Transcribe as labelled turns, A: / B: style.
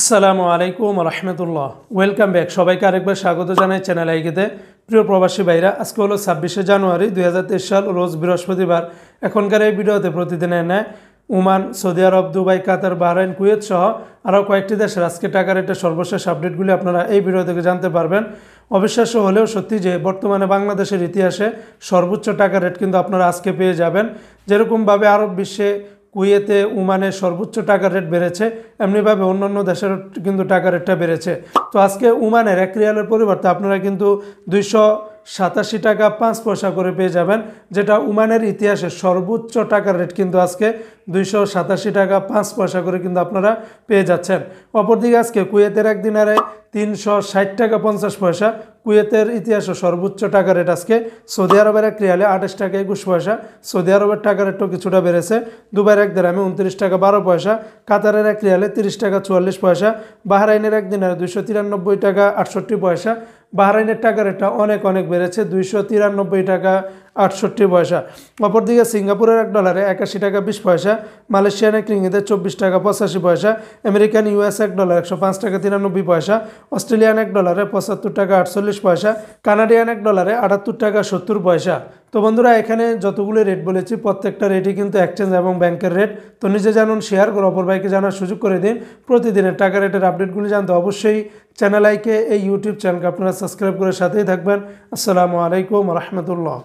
A: আসসালামু আলাইকুম রহমতুল্লাহ welcome back সবাইকে আরেকবার স্বাগত জানাই চ্যানেল আইকেতে প্রিয় প্রবাসী ভাইরা আজকে হলো ছাব্বিশে জানুয়ারি দুই সাল রোজ বৃহস্পতিবার এখনকার এই ভিডিওতে প্রতিদিনের নেয় Oman Saudi Arab Dubai Qatar Bahrain Kuwait সহ আরও কয়েকটি দেশের আজকে টাকার একটা সর্বশেষ আপডেটগুলি আপনারা এই ভিডিও থেকে জানতে পারবেন অবিশ্বাস্য হলেও সত্যি যে বর্তমানে বাংলাদেশের ইতিহাসে সর্বোচ্চ টাকা রেট কিন্তু আপনারা আজকে পেয়ে যাবেন যেরকমভাবে আরব বিশ্বে কুয়েতে উমানে সর্বোচ্চ টাকার রেট বেড়েছে এমনিভাবে অন্যান্য দেশের কিন্তু টাকার রেটটা বেড়েছে তো আজকে উমানের এক রিয়ালের পরিবর্তে আপনারা কিন্তু দুইশো সাতাশি টাকা পাঁচ পয়সা করে পেয়ে যাবেন যেটা উমানের ইতিহাসে সর্বোচ্চ টাকার রেট কিন্তু আজকে দুইশো সাতাশি টাকা পাঁচ পয়সা করে কিন্তু আপনারা পেয়ে যাচ্ছেন অপরদিকে আজকে কুয়েতের একদিন আরে তিনশো ষাট টাকা পঞ্চাশ পয়সা কুয়েতের ইতিহাসে সর্বোচ্চ টাকা রেট আজকে সৌদি আরবের এক রিয়ালে আঠাশ টাকা একুশ পয়সা সৌদি আরবের টাকা রেটও কিছুটা বেড়েছে দুবাইয়ের এক আমি উনত্রিশ টাকা বারো পয়সা কাতারের এক রিয়ালে তিরিশ টাকা চুয়াল্লিশ পয়সা বাহরাইনের এক আরে দুশো তিরানব্বই টাকা আটষট্টি পয়সা বাহরাইনের টাকার এটা অনেক অনেক বেড়েছে দুইশো তিরানব্বই টাকা আটষট্টি পয়সা অপরদিকে সিঙ্গাপুরের এক ডলারে একাশি টাকা বিশ পয়সা মালয়েশিয়ান এক রিঙ্গিতে চব্বিশ টাকা পঁচাশি পয়সা আমেরিকান ইউএস এক ডলার একশো পাঁচ টাকা তিরানব্বই পয়সা অস্ট্রেলিয়ান এক ডলারে পঁচাত্তর টাকা আটচল্লিশ পয়সা কানাডিয়ান এক ডলারে আটাত্তর টাকা সত্তর পয়সা তো বন্ধুরা এখানে যতগুলো রেট বলেছি প্রত্যেকটা রেটই কিন্তু এক্সচেঞ্জ এবং ব্যাংকের রেট তো নিজে জানুন শেয়ার করে অপর ভাইকে জানার সুযোগ করে দিন প্রতিদিনের টাকা রেটের আপডেটগুলি জানতে অবশ্যই চ্যানেল আইকে এই ইউটিউব চ্যানেলকে আপনারা সাবস্ক্রাইব করে সাথেই থাকবেন আসসালামু আলাইকুম রহমতুল্লাহ